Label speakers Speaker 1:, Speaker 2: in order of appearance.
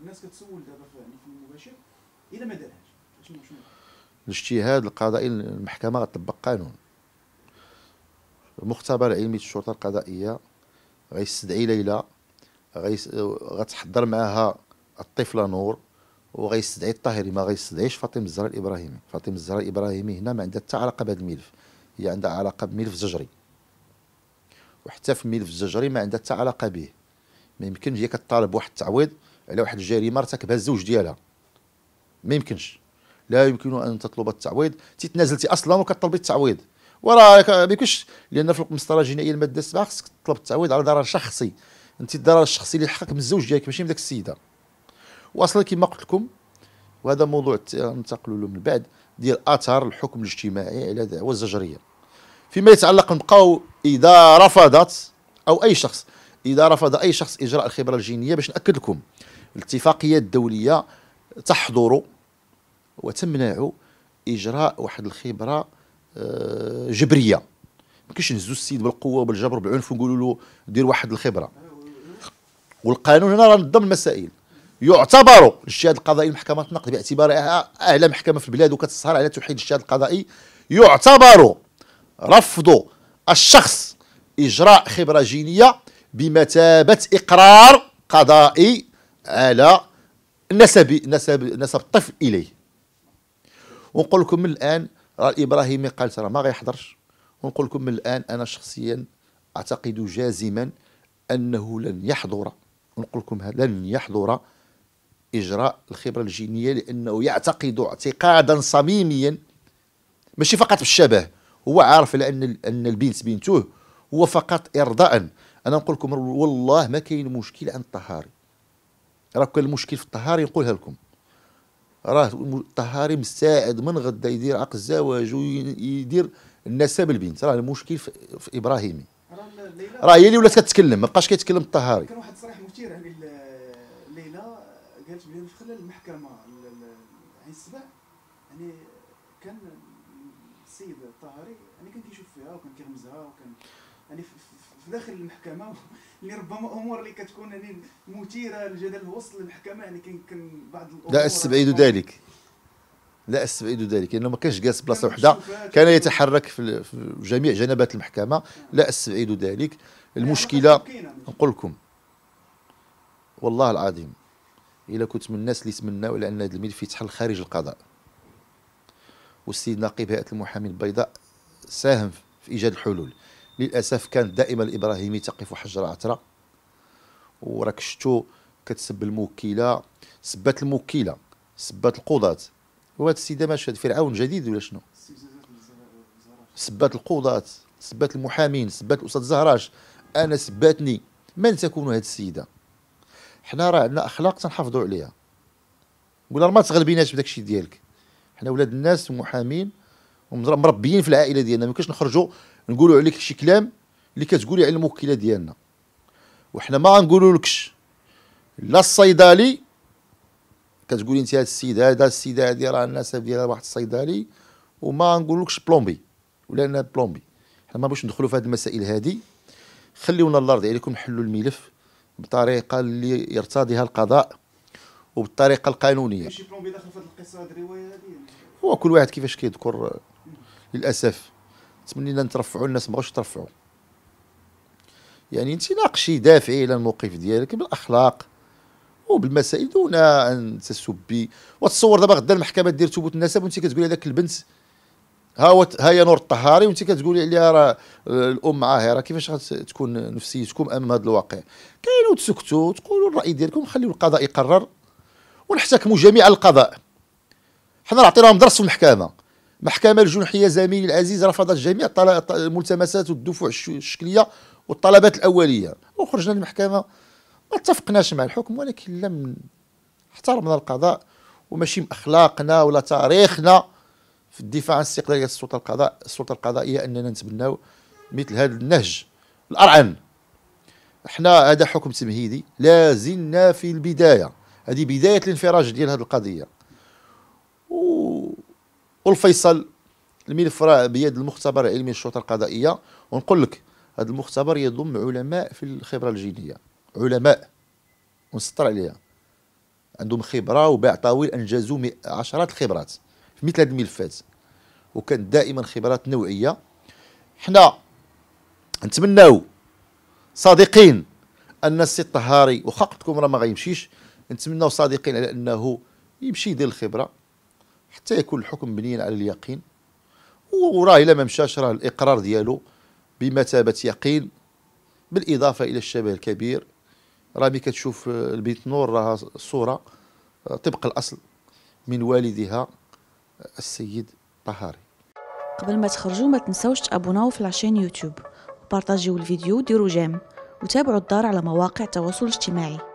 Speaker 1: الناس كتسول دابا في المباشر ما دارهاش شنو الاجتهاد القضائي المحكمه غتطبق قانون المختبر العلمي الشرطه القضائيه غيستدعي ليلى غتحضر معاها الطفله نور وغيستدعي الطاهري ما غيستدعيش فاطمه الزهراء الابراهيمي فاطمه الزهراء الابراهيمي هنا ما عندها حتى علاقه بهذا الملف هي عندها علاقه بملف زجري وحتى في الملف الزجري ما عندها حتى علاقه به ما يمكنش هي كطالب بواحد التعويض على واحد الجريمه ارتكبها الزوج ديالها ما يمكنش لا يمكن ان تطلب التعويض تتنازلتي اصلا وكطلبي التعويض وراه ما يمكنش لان في المسطره الجنائيه الماده السبعه خصك تطلب التعويض على ضرر شخصي انت الضرر الشخصي اللي حقك من الزوج ديالك ماشي من ذاك السيده واصلا كما قلت لكم وهذا موضوع ننتقلوا له من بعد ديال اثار الحكم الاجتماعي على دعوى الزجريه فيما يتعلق نبقاو اذا رفضت او اي شخص اذا رفض اي شخص اجراء الخبره الجينيه باش ناكد لكم الاتفاقيه الدوليه تحظر وتمنع اجراء واحد الخبره آه، جبريه ما كاينش نهزو السيد بالقوه وبالجبر بالعنف ونقولوا له دير واحد الخبره والقانون هنا راه نظم المسائل يعتبر الشهاد القضائي لمحكمه النقد باعتبارها اعلى محكمه في البلاد وكتسهر على توحيد الشهاد القضائي يعتبر رفض الشخص إجراء خبرة جينية بمثابة إقرار قضائي على نسب نسب نسب الطفل إليه ونقول لكم من الآن راه الإبراهيمي قال ترى ما غيحضرش ونقول لكم من الآن أنا شخصيا أعتقد جازما أنه لن يحضر ونقول لكم لن يحضر إجراء الخبرة الجينية لأنه يعتقد اعتقادا صميميا ماشي فقط بالشبه هو عارف على ان البنت بنته هو فقط ارضاء انا نقول لكم والله ما كاين مشكل عن الطهاري راه كان المشكل في الطهاري نقولها لكم راه الطهاري مساعد من غدا يدير عقد الزواج ويدير النسب البنت راه المشكل في, في ابراهيمي راه هي اللي ولات كتكلم ما بقاش كيتكلم الطهاري كان واحد التصريح مثير يعني ليلى قالت بلي في خلال المحكمه عين السبع يعني كان السيد الطاهري انا كان كيشوف فيها وكان كيغمزها وكان يعني في داخل المحكمه اللي ربما امور اللي كتكون يعني مثيره للجدل وسط المحكمه يعني كان كان بعض الامور لا استبعد ذلك لا استبعد ذلك لانه ما كانش جالس بلاصه وحده كان يتحرك في جميع جنبات المحكمه نعم. لا استبعد ذلك المشكله نقول لكم والله العظيم الا كنت من الناس اللي يتمناوا لان ان هذا الملف يتحل خارج القضاء والسيد نقيب هيئه المحامين البيضاء ساهم في ايجاد الحلول للاسف كانت دائما الابراهيمي تقف حجر عثره وراك شفتو كتسب الموكله سبات الموكله سبات القضاه وهاد السيده ماش فرعون جديد ولا شنو سبات القضاه سبات المحامين سبات الاستاذ زهراش انا سباتني من تكون هاد السيده حنا راه عندنا اخلاق تنحافظوا عليها ولا ما تغلبيناش بداك الشيء ديالك حنا ولاد الناس ومحامين ومربيين في العائله ديالنا ما يمكنش نخرجوا نقولوا عليك شي كلام اللي كتقولي على الموكله ديالنا وحنا ما غنقولوا لكش لا الصيدلي كتقولي انت هذا السيد هذا السيد هذه راه النسب ديالها واحد الصيدلي وما نقولكش بلومبي ولا انا بلومبي حنا ما بغيتش ندخلوا في هذه المسائل هذه خليونا الله يرضي عليكم نحلوا الملف بطريقه اللي يرتضيها القضاء وبالطريقه القانونيه ماشي بلومبي داخل في القصه هذه الروايه هذه يعني. هو كل واحد كيفاش كيذكر للاسف تمنينا نترفعوا الناس ما بغاوش يترفعوا يعني انت ناقشي دافعي الى الموقف ديالك بالاخلاق وبالمسائل دون ان تسبي وتصور دابا غدا المحكمه دير ثبوت النسب وانت كتقولي هذاك البنت ها هو ها هي نور الطهاري وانت كتقولي عليها راه آه، الام عاهره كيفاش غتكون نفسيتكم امام هذا الواقع كاين وتسكتوا تقولوا الراي ديالكم خليوا القضاء يقرر ونحتكموا جميع القضاء حنا نعطيناهم درس في المحكمه المحكمه الجنحيه زميلي العزيز رفضت جميع الملتمسات والدفوع الشكليه والطلبات الاوليه وخرجنا للمحكمه ما اتفقناش مع الحكم ولكن لم احترمنا القضاء وماشي أخلاقنا ولا تاريخنا في الدفاع عن استقلاليه السلطه القضاء السلطه القضائيه اننا نتبناو مثل هذا النهج الارعن احنا هذا حكم تمهيدي لازلنا في البدايه هذه بدايه الانفراج ديال هذه القضيه و... والفيصل الملف راه بيد المختبر العلمي للشرطه القضائيه ونقول لك هذا المختبر يضم علماء في الخبره الجينيه علماء ونسطر عليها عندهم خبره وباع طويل انجزوا عشرات الخبرات في مثل هذه الملفات وكانت دائما خبرات نوعيه حنا نتمناو صادقين ان السي الطهاري وخقتكم راه ما غيمشيش نتمناو صادقين على انه يمشي يدير الخبره حتى يكون الحكم بنيا على اليقين وراه الا ما مشاش راه الاقرار ديالو بمثابه يقين بالاضافه الى الشبه الكبير راه ملي كتشوف البيت نور راه صوره آه، طبق الاصل من والدها آه، السيد طهاري قبل ما تخرجوا ما تنساوش تابوناو في لاشين يوتيوب وبارطاجيو الفيديو وديروا جيم وتابعوا الدار على مواقع التواصل الاجتماعي